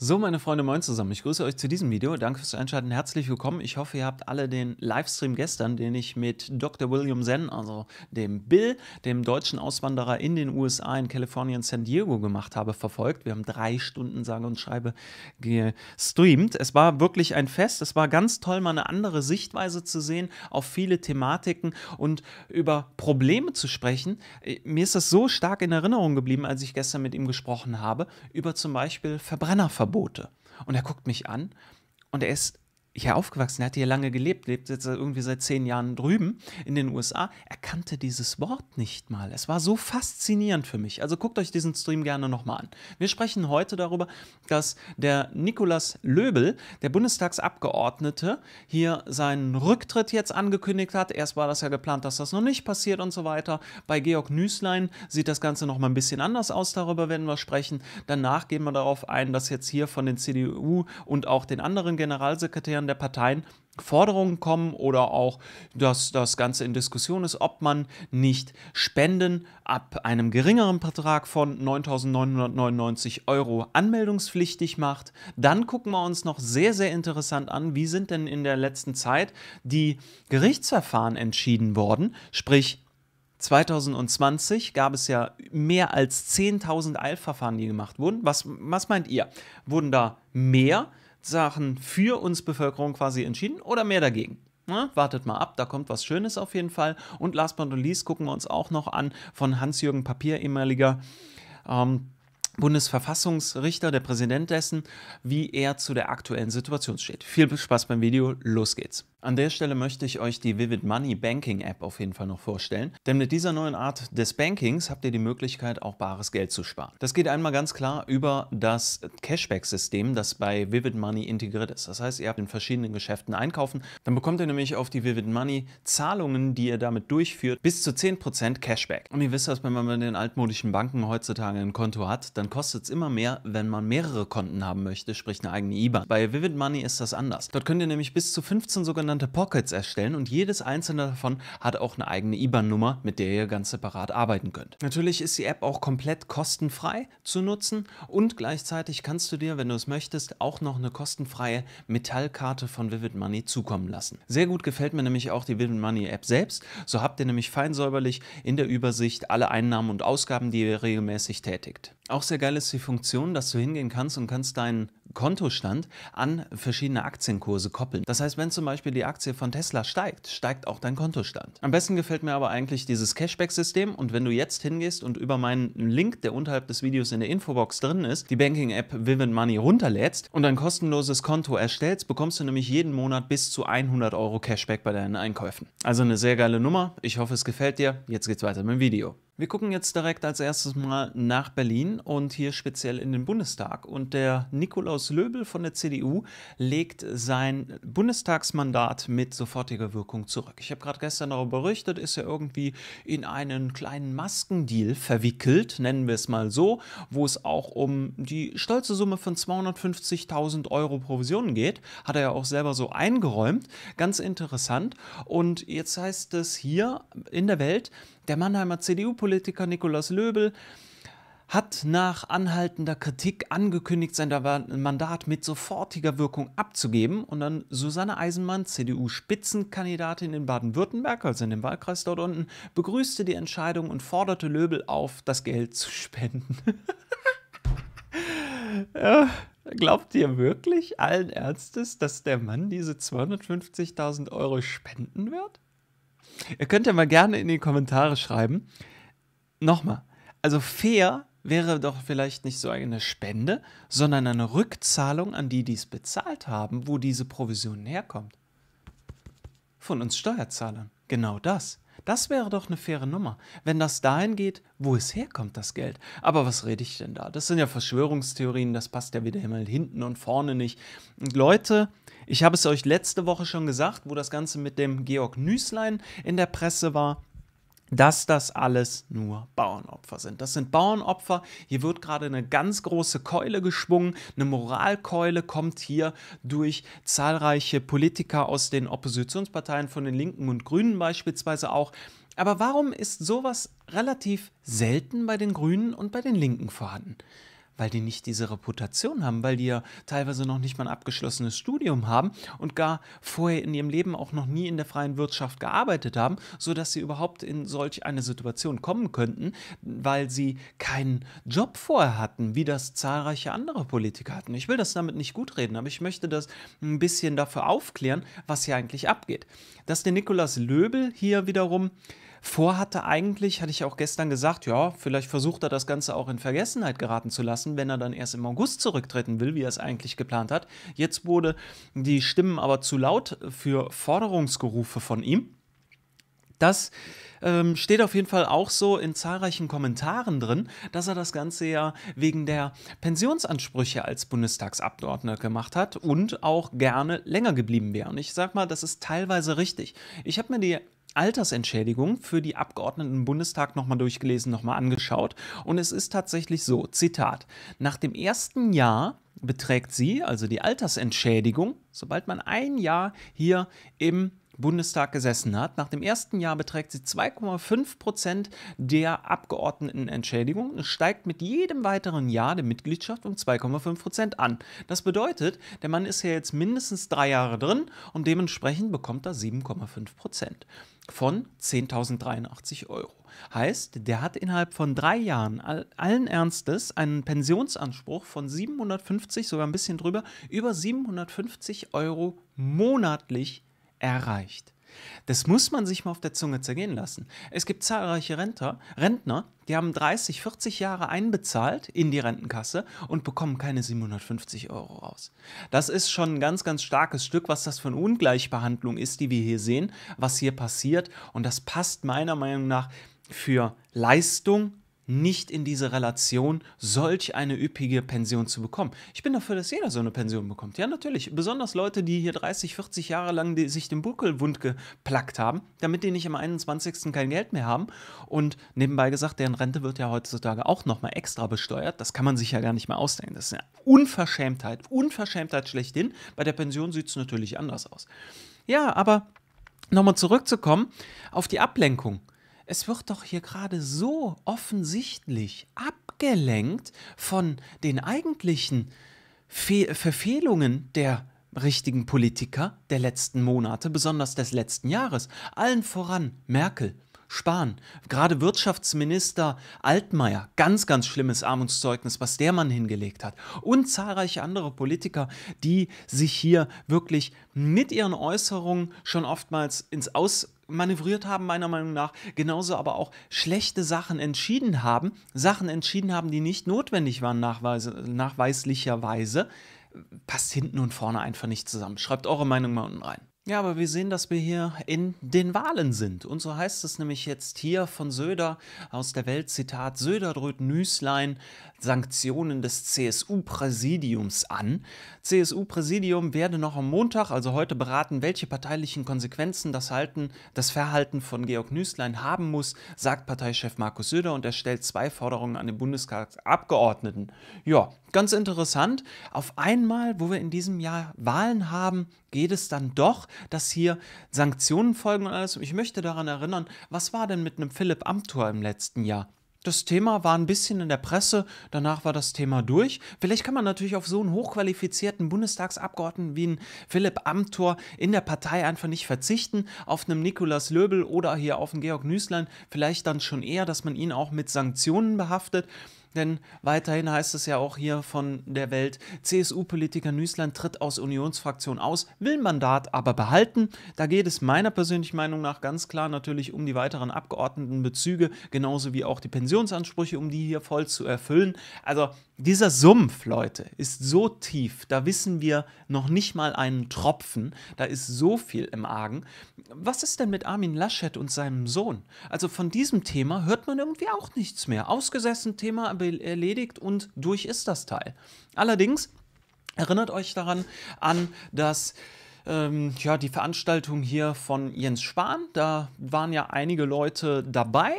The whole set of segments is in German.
So, meine Freunde, moin zusammen. Ich grüße euch zu diesem Video. Danke fürs Einschalten. Herzlich willkommen. Ich hoffe, ihr habt alle den Livestream gestern, den ich mit Dr. William Zen, also dem Bill, dem deutschen Auswanderer in den USA, in Kalifornien, San Diego gemacht habe, verfolgt. Wir haben drei Stunden, sage und schreibe, gestreamt. Es war wirklich ein Fest. Es war ganz toll, mal eine andere Sichtweise zu sehen auf viele Thematiken und über Probleme zu sprechen. Äh, mir ist das so stark in Erinnerung geblieben, als ich gestern mit ihm gesprochen habe, über zum Beispiel Verbrennerverbot. Verbote. Und er guckt mich an und er ist hier aufgewachsen, er hatte hier lange gelebt, lebt jetzt irgendwie seit zehn Jahren drüben in den USA. Er kannte dieses Wort nicht mal. Es war so faszinierend für mich. Also guckt euch diesen Stream gerne nochmal an. Wir sprechen heute darüber, dass der Nikolaus Löbel, der Bundestagsabgeordnete, hier seinen Rücktritt jetzt angekündigt hat. Erst war das ja geplant, dass das noch nicht passiert und so weiter. Bei Georg Nüßlein sieht das Ganze nochmal ein bisschen anders aus. Darüber werden wir sprechen. Danach gehen wir darauf ein, dass jetzt hier von den CDU und auch den anderen Generalsekretären der Parteien Forderungen kommen oder auch, dass das Ganze in Diskussion ist, ob man nicht Spenden ab einem geringeren Betrag von 9.999 Euro anmeldungspflichtig macht. Dann gucken wir uns noch sehr, sehr interessant an, wie sind denn in der letzten Zeit die Gerichtsverfahren entschieden worden, sprich 2020 gab es ja mehr als 10.000 Eilverfahren, die gemacht wurden. Was, was meint ihr? Wurden da mehr Sachen für uns Bevölkerung quasi entschieden oder mehr dagegen. Na, ne? wartet mal ab, da kommt was Schönes auf jeden Fall. Und last but not least gucken wir uns auch noch an von Hans-Jürgen Papier, ehemaliger ähm, Bundesverfassungsrichter, der Präsident dessen, wie er zu der aktuellen Situation steht. Viel Spaß beim Video, los geht's. An der Stelle möchte ich euch die Vivid Money Banking App auf jeden Fall noch vorstellen, denn mit dieser neuen Art des Bankings habt ihr die Möglichkeit, auch bares Geld zu sparen. Das geht einmal ganz klar über das Cashback-System, das bei Vivid Money integriert ist. Das heißt, ihr habt in verschiedenen Geschäften einkaufen, dann bekommt ihr nämlich auf die Vivid Money Zahlungen, die ihr damit durchführt, bis zu 10% Cashback. Und ihr wisst das, wenn man bei den altmodischen Banken heutzutage ein Konto hat, dann kostet es immer mehr, wenn man mehrere Konten haben möchte, sprich eine eigene IBAN. Bei Vivid Money ist das anders. Dort könnt ihr nämlich bis zu 15 sogar sogenannte Pockets erstellen und jedes einzelne davon hat auch eine eigene IBAN-Nummer, mit der ihr ganz separat arbeiten könnt. Natürlich ist die App auch komplett kostenfrei zu nutzen und gleichzeitig kannst du dir, wenn du es möchtest, auch noch eine kostenfreie Metallkarte von Vivid Money zukommen lassen. Sehr gut gefällt mir nämlich auch die Vivid Money App selbst. So habt ihr nämlich fein säuberlich in der Übersicht alle Einnahmen und Ausgaben, die ihr regelmäßig tätigt. Auch sehr geil ist die Funktion, dass du hingehen kannst und kannst deinen Kontostand an verschiedene Aktienkurse koppeln. Das heißt, wenn zum Beispiel die die Aktie von Tesla steigt, steigt auch dein Kontostand. Am besten gefällt mir aber eigentlich dieses Cashback-System und wenn du jetzt hingehst und über meinen Link, der unterhalb des Videos in der Infobox drin ist, die Banking-App Vivid Money runterlädst und ein kostenloses Konto erstellst, bekommst du nämlich jeden Monat bis zu 100 Euro Cashback bei deinen Einkäufen. Also eine sehr geile Nummer. Ich hoffe, es gefällt dir. Jetzt geht's weiter mit dem Video. Wir gucken jetzt direkt als erstes mal nach Berlin und hier speziell in den Bundestag. Und der Nikolaus Löbel von der CDU legt sein Bundestagsmandat mit sofortiger Wirkung zurück. Ich habe gerade gestern darüber berichtet, ist er ja irgendwie in einen kleinen Maskendeal verwickelt, nennen wir es mal so, wo es auch um die stolze Summe von 250.000 Euro Provisionen geht. Hat er ja auch selber so eingeräumt. Ganz interessant. Und jetzt heißt es hier in der Welt, der Mannheimer CDU-Politiker Nikolaus Löbel hat nach anhaltender Kritik angekündigt, sein Mandat mit sofortiger Wirkung abzugeben. Und dann Susanne Eisenmann, CDU-Spitzenkandidatin in Baden-Württemberg, also in dem Wahlkreis dort unten, begrüßte die Entscheidung und forderte Löbel auf, das Geld zu spenden. ja, glaubt ihr wirklich allen Ernstes, dass der Mann diese 250.000 Euro spenden wird? Ihr könnt ja mal gerne in die Kommentare schreiben. Nochmal, also fair wäre doch vielleicht nicht so eine Spende, sondern eine Rückzahlung an die, die es bezahlt haben, wo diese Provision herkommt. Von uns Steuerzahlern. Genau das. Das wäre doch eine faire Nummer, wenn das dahin geht, wo es herkommt, das Geld. Aber was rede ich denn da? Das sind ja Verschwörungstheorien, das passt ja wieder immer hinten und vorne nicht. Und Leute, ich habe es euch letzte Woche schon gesagt, wo das Ganze mit dem Georg Nüßlein in der Presse war dass das alles nur Bauernopfer sind. Das sind Bauernopfer. Hier wird gerade eine ganz große Keule geschwungen. Eine Moralkeule kommt hier durch zahlreiche Politiker aus den Oppositionsparteien von den Linken und Grünen beispielsweise auch. Aber warum ist sowas relativ selten bei den Grünen und bei den Linken vorhanden? weil die nicht diese Reputation haben, weil die ja teilweise noch nicht mal ein abgeschlossenes Studium haben und gar vorher in ihrem Leben auch noch nie in der freien Wirtschaft gearbeitet haben, sodass sie überhaupt in solch eine Situation kommen könnten, weil sie keinen Job vorher hatten, wie das zahlreiche andere Politiker hatten. Ich will das damit nicht gut reden, aber ich möchte das ein bisschen dafür aufklären, was hier eigentlich abgeht. Dass der Nikolaus Löbel hier wiederum vorhatte eigentlich, hatte ich auch gestern gesagt, ja, vielleicht versucht er das Ganze auch in Vergessenheit geraten zu lassen, wenn er dann erst im August zurücktreten will, wie er es eigentlich geplant hat. Jetzt wurde die Stimmen aber zu laut für Forderungsgerufe von ihm. Das ähm, steht auf jeden Fall auch so in zahlreichen Kommentaren drin, dass er das Ganze ja wegen der Pensionsansprüche als Bundestagsabgeordneter gemacht hat und auch gerne länger geblieben wäre. Und ich sag mal, das ist teilweise richtig. Ich habe mir die Altersentschädigung für die Abgeordneten im Bundestag nochmal durchgelesen, nochmal angeschaut. Und es ist tatsächlich so, Zitat, nach dem ersten Jahr beträgt sie, also die Altersentschädigung, sobald man ein Jahr hier im Bundestag gesessen hat. Nach dem ersten Jahr beträgt sie 2,5 Prozent der Abgeordnetenentschädigung und steigt mit jedem weiteren Jahr der Mitgliedschaft um 2,5 Prozent an. Das bedeutet, der Mann ist ja jetzt mindestens drei Jahre drin und dementsprechend bekommt er 7,5 Prozent von 10.083 Euro. Heißt, der hat innerhalb von drei Jahren allen Ernstes einen Pensionsanspruch von 750, sogar ein bisschen drüber, über 750 Euro monatlich erreicht. Das muss man sich mal auf der Zunge zergehen lassen. Es gibt zahlreiche Rentner, Rentner, die haben 30, 40 Jahre einbezahlt in die Rentenkasse und bekommen keine 750 Euro raus. Das ist schon ein ganz, ganz starkes Stück, was das für eine Ungleichbehandlung ist, die wir hier sehen, was hier passiert. Und das passt meiner Meinung nach für Leistung nicht in diese Relation, solch eine üppige Pension zu bekommen. Ich bin dafür, dass jeder so eine Pension bekommt. Ja, natürlich. Besonders Leute, die hier 30, 40 Jahre lang die, sich den Buckelwund geplackt haben, damit die nicht am 21. kein Geld mehr haben. Und nebenbei gesagt, deren Rente wird ja heutzutage auch nochmal extra besteuert. Das kann man sich ja gar nicht mehr ausdenken. Das ist eine Unverschämtheit. Unverschämtheit schlechthin. Bei der Pension sieht es natürlich anders aus. Ja, aber nochmal zurückzukommen auf die Ablenkung es wird doch hier gerade so offensichtlich abgelenkt von den eigentlichen Fe Verfehlungen der richtigen Politiker der letzten Monate, besonders des letzten Jahres. Allen voran Merkel, Spahn, gerade Wirtschaftsminister Altmaier, ganz, ganz schlimmes Armutszeugnis, was der Mann hingelegt hat. Und zahlreiche andere Politiker, die sich hier wirklich mit ihren Äußerungen schon oftmals ins Aus manövriert haben, meiner Meinung nach, genauso aber auch schlechte Sachen entschieden haben, Sachen entschieden haben, die nicht notwendig waren, nachweise, nachweislicherweise, passt hinten und vorne einfach nicht zusammen. Schreibt eure Meinung mal unten rein. Ja, aber wir sehen, dass wir hier in den Wahlen sind. Und so heißt es nämlich jetzt hier von Söder aus der Welt, Zitat, Söder dröht Nüßlein Sanktionen des CSU-Präsidiums an. CSU-Präsidium werde noch am Montag, also heute, beraten, welche parteilichen Konsequenzen das, halten, das Verhalten von Georg Nüßlein haben muss, sagt Parteichef Markus Söder und er stellt zwei Forderungen an den Bundestagsabgeordneten. Ja, ganz interessant, auf einmal, wo wir in diesem Jahr Wahlen haben, geht es dann doch, dass hier Sanktionen folgen und alles. Ich möchte daran erinnern, was war denn mit einem Philipp Amthor im letzten Jahr? Das Thema war ein bisschen in der Presse, danach war das Thema durch. Vielleicht kann man natürlich auf so einen hochqualifizierten Bundestagsabgeordneten wie einen Philipp Amthor in der Partei einfach nicht verzichten, auf einem Nikolaus Löbel oder hier auf einen Georg Nüßlein vielleicht dann schon eher, dass man ihn auch mit Sanktionen behaftet. Denn weiterhin heißt es ja auch hier von der Welt, CSU-Politiker Nüßland tritt aus Unionsfraktion aus, will Mandat aber behalten. Da geht es meiner persönlichen Meinung nach ganz klar natürlich um die weiteren Abgeordnetenbezüge, genauso wie auch die Pensionsansprüche, um die hier voll zu erfüllen. Also dieser Sumpf, Leute, ist so tief, da wissen wir noch nicht mal einen Tropfen, da ist so viel im Argen. Was ist denn mit Armin Laschet und seinem Sohn? Also von diesem Thema hört man irgendwie auch nichts mehr. Ausgesessen Thema erledigt und durch ist das Teil. Allerdings erinnert euch daran an das ähm, ja, die Veranstaltung hier von Jens Spahn. Da waren ja einige Leute dabei.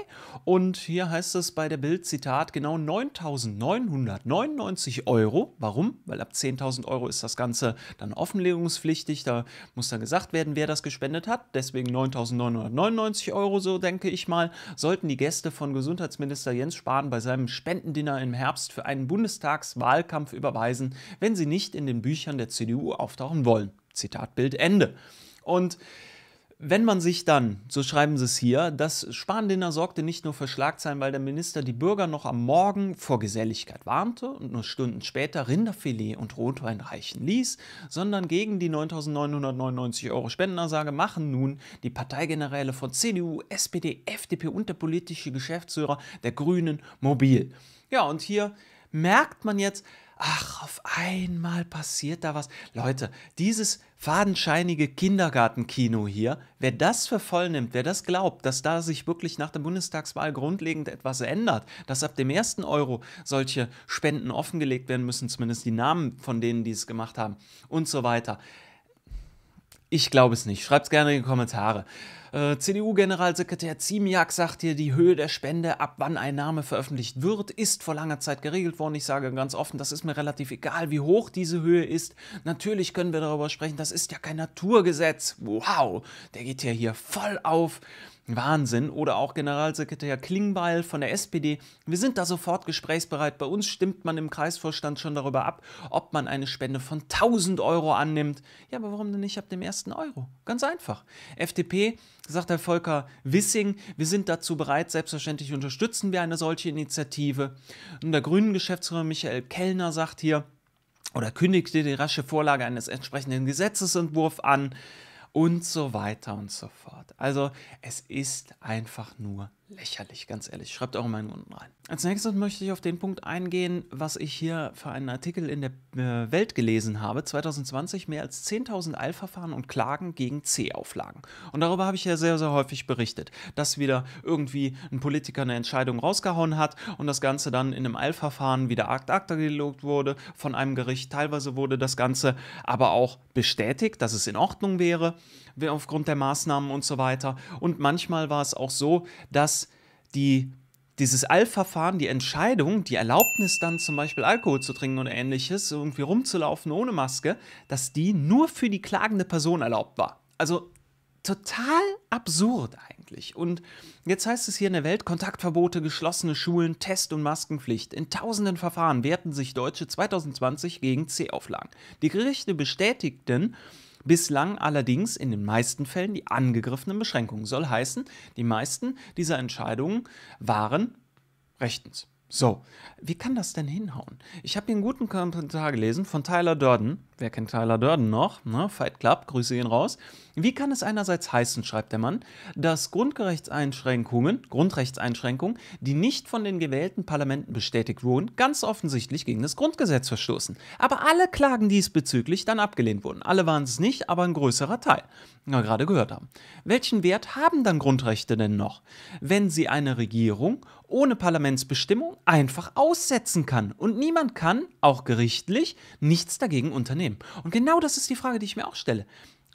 Und hier heißt es bei der Bild, Zitat, genau 9.999 Euro. Warum? Weil ab 10.000 Euro ist das Ganze dann offenlegungspflichtig. Da muss dann gesagt werden, wer das gespendet hat. Deswegen 9.999 Euro, so denke ich mal, sollten die Gäste von Gesundheitsminister Jens Spahn bei seinem Spendendinner im Herbst für einen Bundestagswahlkampf überweisen, wenn sie nicht in den Büchern der CDU auftauchen wollen. Zitat Bild Ende. Und wenn man sich dann, so schreiben sie es hier, das Spahn-Dinner sorgte nicht nur für Schlagzeilen, weil der Minister die Bürger noch am Morgen vor Geselligkeit warnte und nur Stunden später Rinderfilet und Rotwein reichen ließ, sondern gegen die 9.999 Euro Spendenersage machen nun die Parteigeneräle von CDU, SPD, FDP und der politische Geschäftsführer der Grünen mobil. Ja, und hier merkt man jetzt, ach, auf einmal passiert da was. Leute, dieses fadenscheinige Kindergartenkino hier, wer das für voll nimmt, wer das glaubt, dass da sich wirklich nach der Bundestagswahl grundlegend etwas ändert, dass ab dem ersten Euro solche Spenden offengelegt werden müssen, zumindest die Namen von denen, die es gemacht haben und so weiter. Ich glaube es nicht. Schreibt es gerne in die Kommentare. Äh, CDU-Generalsekretär Ziemiak sagt hier, die Höhe der Spende, ab wann ein Name veröffentlicht wird, ist vor langer Zeit geregelt worden. Ich sage ganz offen, das ist mir relativ egal, wie hoch diese Höhe ist. Natürlich können wir darüber sprechen, das ist ja kein Naturgesetz. Wow, der geht ja hier voll auf. Wahnsinn. Oder auch Generalsekretär Klingbeil von der SPD. Wir sind da sofort gesprächsbereit. Bei uns stimmt man im Kreisvorstand schon darüber ab, ob man eine Spende von 1000 Euro annimmt. Ja, aber warum denn nicht ab dem ersten Euro? Ganz einfach. FDP, sagt Herr Volker Wissing, wir sind dazu bereit. Selbstverständlich unterstützen wir eine solche Initiative. Und der Grünen-Geschäftsführer Michael Kellner sagt hier, oder kündigte die rasche Vorlage eines entsprechenden Gesetzesentwurfs an und so weiter und so fort. Also es ist einfach nur lächerlich, ganz ehrlich. Schreibt eure Meinung unten rein. Als nächstes möchte ich auf den Punkt eingehen, was ich hier für einen Artikel in der äh, Welt gelesen habe. 2020 mehr als 10.000 Eilverfahren und Klagen gegen C-Auflagen. Und darüber habe ich ja sehr, sehr häufig berichtet, dass wieder irgendwie ein Politiker eine Entscheidung rausgehauen hat und das Ganze dann in einem Eilverfahren wieder akt acta gelogt wurde von einem Gericht. Teilweise wurde das Ganze aber auch bestätigt, dass es in Ordnung wäre aufgrund der Maßnahmen und so weiter. Und manchmal war es auch so, dass die, dieses Allverfahren, die Entscheidung, die Erlaubnis dann zum Beispiel Alkohol zu trinken oder ähnliches, irgendwie rumzulaufen ohne Maske, dass die nur für die klagende Person erlaubt war. Also total absurd eigentlich. Und jetzt heißt es hier in der Welt, Kontaktverbote, geschlossene Schulen, Test- und Maskenpflicht. In tausenden Verfahren wehrten sich Deutsche 2020 gegen C-Auflagen. Die Gerichte bestätigten, Bislang allerdings in den meisten Fällen die angegriffenen Beschränkungen. Soll heißen, die meisten dieser Entscheidungen waren rechtens. So, wie kann das denn hinhauen? Ich habe hier einen guten Kommentar gelesen von Tyler Durden. Wer kennt Tyler Durden noch? Ne? Fight Club, Grüße gehen raus. Wie kann es einerseits heißen, schreibt der Mann, dass Grundrechtseinschränkungen, Grundrechtseinschränkungen, die nicht von den gewählten Parlamenten bestätigt wurden, ganz offensichtlich gegen das Grundgesetz verstoßen. Aber alle Klagen diesbezüglich dann abgelehnt wurden. Alle waren es nicht, aber ein größerer Teil. Na, gerade gehört haben. Welchen Wert haben dann Grundrechte denn noch, wenn sie eine Regierung ohne Parlamentsbestimmung einfach aussetzen kann. Und niemand kann, auch gerichtlich, nichts dagegen unternehmen. Und genau das ist die Frage, die ich mir auch stelle.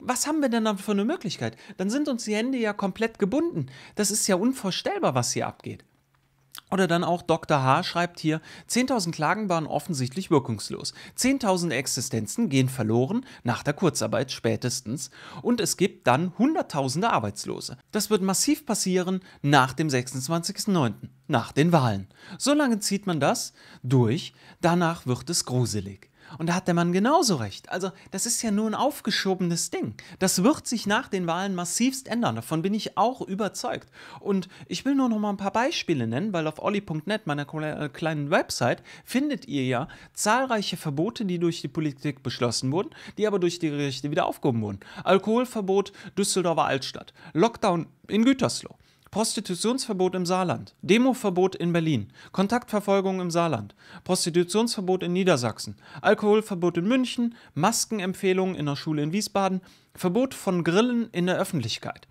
Was haben wir denn dann für eine Möglichkeit? Dann sind uns die Hände ja komplett gebunden. Das ist ja unvorstellbar, was hier abgeht. Oder dann auch Dr. H. schreibt hier, 10.000 Klagen waren offensichtlich wirkungslos. 10.000 Existenzen gehen verloren, nach der Kurzarbeit spätestens. Und es gibt dann Hunderttausende Arbeitslose. Das wird massiv passieren nach dem 26.09., nach den Wahlen. So lange zieht man das durch, danach wird es gruselig. Und da hat der Mann genauso recht. Also das ist ja nur ein aufgeschobenes Ding. Das wird sich nach den Wahlen massivst ändern. Davon bin ich auch überzeugt. Und ich will nur noch mal ein paar Beispiele nennen, weil auf olli.net, meiner äh, kleinen Website, findet ihr ja zahlreiche Verbote, die durch die Politik beschlossen wurden, die aber durch die Gerichte wieder aufgehoben wurden. Alkoholverbot Düsseldorfer Altstadt, Lockdown in Gütersloh, Prostitutionsverbot im Saarland, Demoverbot in Berlin, Kontaktverfolgung im Saarland, Prostitutionsverbot in Niedersachsen, Alkoholverbot in München, Maskenempfehlungen in der Schule in Wiesbaden, Verbot von Grillen in der Öffentlichkeit.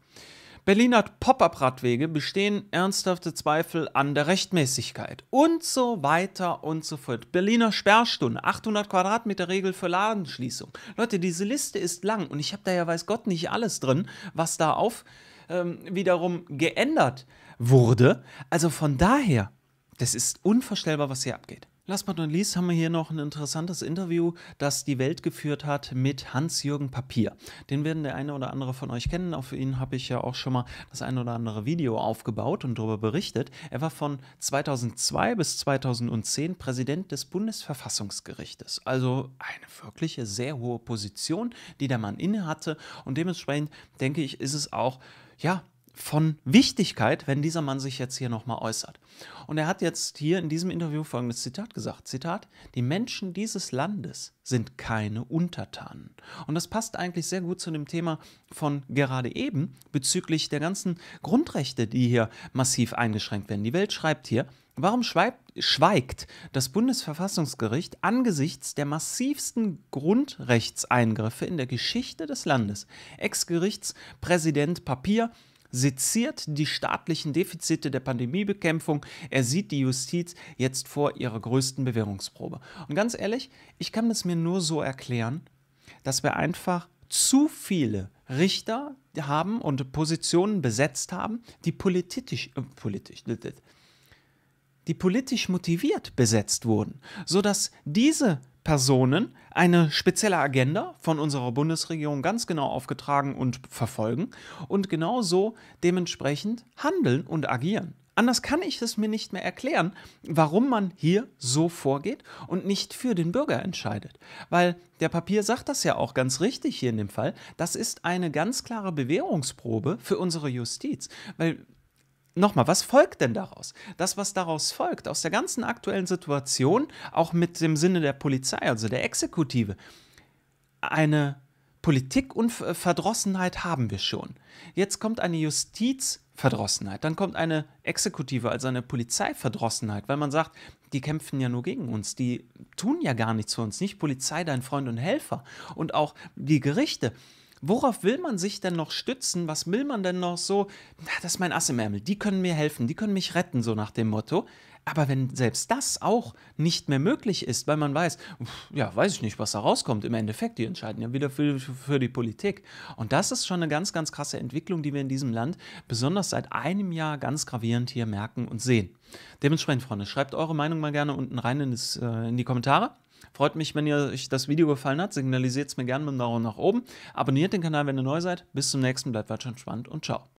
Berliner Pop-up-Radwege bestehen ernsthafte Zweifel an der Rechtmäßigkeit und so weiter und so fort. Berliner Sperrstunde, 800 Quadratmeter Regel für Ladenschließung. Leute, diese Liste ist lang und ich habe da ja weiß Gott nicht alles drin, was da auf ähm, wiederum geändert wurde. Also von daher, das ist unvorstellbar, was hier abgeht. Last but not least haben wir hier noch ein interessantes Interview, das die Welt geführt hat mit Hans-Jürgen Papier. Den werden der eine oder andere von euch kennen. Auf ihn habe ich ja auch schon mal das ein oder andere Video aufgebaut und darüber berichtet. Er war von 2002 bis 2010 Präsident des Bundesverfassungsgerichtes. Also eine wirkliche sehr hohe Position, die der Mann innehatte. Und dementsprechend denke ich, ist es auch ja, von Wichtigkeit, wenn dieser Mann sich jetzt hier nochmal äußert. Und er hat jetzt hier in diesem Interview folgendes Zitat gesagt. Zitat, die Menschen dieses Landes sind keine Untertanen. Und das passt eigentlich sehr gut zu dem Thema von gerade eben bezüglich der ganzen Grundrechte, die hier massiv eingeschränkt werden. Die Welt schreibt hier, Warum schweigt das Bundesverfassungsgericht angesichts der massivsten Grundrechtseingriffe in der Geschichte des Landes? Ex-Gerichtspräsident Papier seziert die staatlichen Defizite der Pandemiebekämpfung. Er sieht die Justiz jetzt vor ihrer größten Bewährungsprobe. Und ganz ehrlich, ich kann das mir nur so erklären, dass wir einfach zu viele Richter haben und Positionen besetzt haben, die politisch, äh, politisch, die politisch motiviert besetzt wurden, sodass diese Personen eine spezielle Agenda von unserer Bundesregierung ganz genau aufgetragen und verfolgen und genauso dementsprechend handeln und agieren. Anders kann ich es mir nicht mehr erklären, warum man hier so vorgeht und nicht für den Bürger entscheidet. Weil der Papier sagt das ja auch ganz richtig hier in dem Fall. Das ist eine ganz klare Bewährungsprobe für unsere Justiz. Weil nochmal, was folgt denn daraus? Das, was daraus folgt, aus der ganzen aktuellen Situation, auch mit dem Sinne der Polizei, also der Exekutive, eine Politik Verdrossenheit haben wir schon. Jetzt kommt eine Justizverdrossenheit, dann kommt eine Exekutive, also eine Polizeiverdrossenheit, weil man sagt, die kämpfen ja nur gegen uns, die tun ja gar nichts für uns, nicht Polizei, dein Freund und Helfer und auch die Gerichte worauf will man sich denn noch stützen? Was will man denn noch so? Na, das ist mein Ass im Ärmel. Die können mir helfen, die können mich retten, so nach dem Motto. Aber wenn selbst das auch nicht mehr möglich ist, weil man weiß, ja, weiß ich nicht, was da rauskommt, im Endeffekt, die entscheiden ja wieder für, für die Politik. Und das ist schon eine ganz, ganz krasse Entwicklung, die wir in diesem Land besonders seit einem Jahr ganz gravierend hier merken und sehen. Dementsprechend, Freunde, schreibt eure Meinung mal gerne unten rein in, das, äh, in die Kommentare. Freut mich, wenn ihr euch das Video gefallen hat. Signalisiert es mir gerne mit einem Daumen nach oben. Abonniert den Kanal, wenn ihr neu seid. Bis zum nächsten. Bleibt weiter entspannt und ciao.